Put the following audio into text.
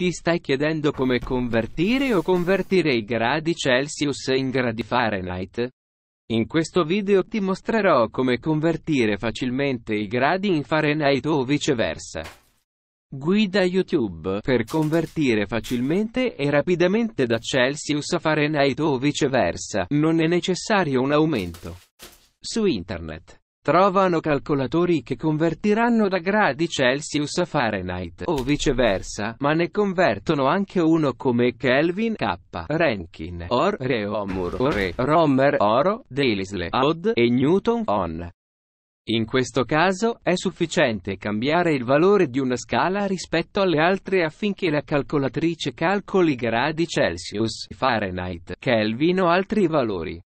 Ti stai chiedendo come convertire o convertire i gradi Celsius in gradi Fahrenheit? In questo video ti mostrerò come convertire facilmente i gradi in Fahrenheit o viceversa. Guida YouTube per convertire facilmente e rapidamente da Celsius a Fahrenheit o viceversa, non è necessario un aumento. Su internet trovano calcolatori che convertiranno da gradi Celsius a Fahrenheit, o viceversa, ma ne convertono anche uno come Kelvin K, Rankin, Or, Reomur, Ore, Romer, Oro, Delisley, Aod e Newton, On. In questo caso, è sufficiente cambiare il valore di una scala rispetto alle altre affinché la calcolatrice calcoli gradi Celsius, Fahrenheit, Kelvin o altri valori.